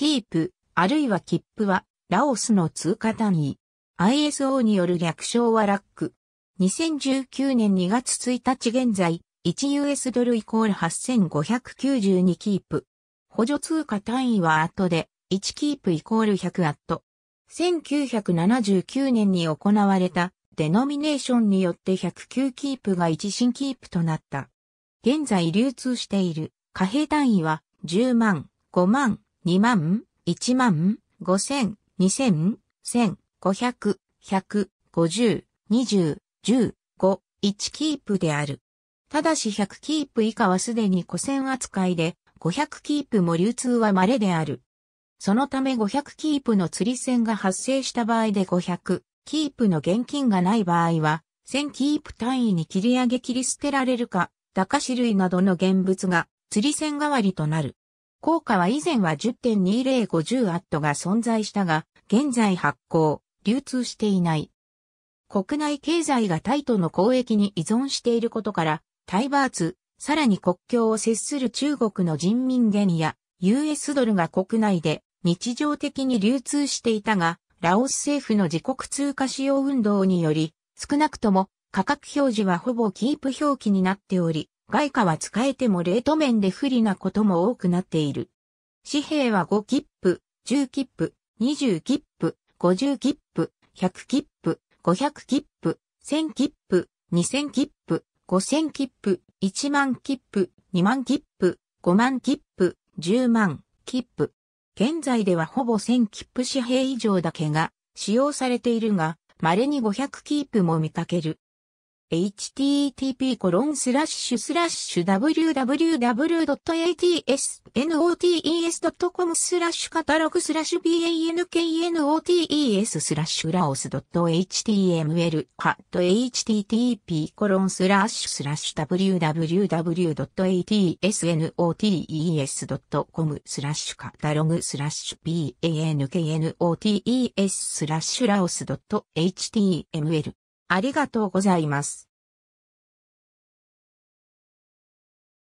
キープ、あるいは切符は、ラオスの通貨単位。ISO による略称はラック。2019年2月1日現在、1US ドルイコール8592キープ。補助通貨単位は後で、1キープイコール100アット。1979年に行われたデノミネーションによって109キープが1新キープとなった。現在流通している貨幣単位は10万、5万、2万、1万、5千、2千、千、五百、百、五十、二十、十、五、一キープである。ただし100キープ以下はすでに古戦扱いで、500キープも流通は稀である。そのため500キープの釣り線が発生した場合で500キープの現金がない場合は、1000キープ単位に切り上げ切り捨てられるか、駄菓子類などの現物が釣り線代わりとなる。効果は以前は10.2050アットが存在したが、現在発行、流通していない。国内経済がタイとの交易に依存していることから、タイバーツ、さらに国境を接する中国の人民元や US ドルが国内で日常的に流通していたが、ラオス政府の自国通貨使用運動により、少なくとも価格表示はほぼキープ表記になっており、外貨は使えてもレート面で不利なことも多くなっている。紙幣は5切符、10切符、20切符、50切符、100切符、500切符、1000切符、2000切符、5000切符、1万切符、2万切符、5万切符、10万切符。現在ではほぼ1000切符紙幣以上だけが使用されているが、稀に500切符も見かける。http://www.atsnotes.com スラッシュカタログスラッシュ banknotes スラッシュラオス .html ハット http コロンスラッシュスラッシュ www.atsnotes.com スラッシュカタログスラッシュ banknotes スラッシュラオス .html ありがとうございます。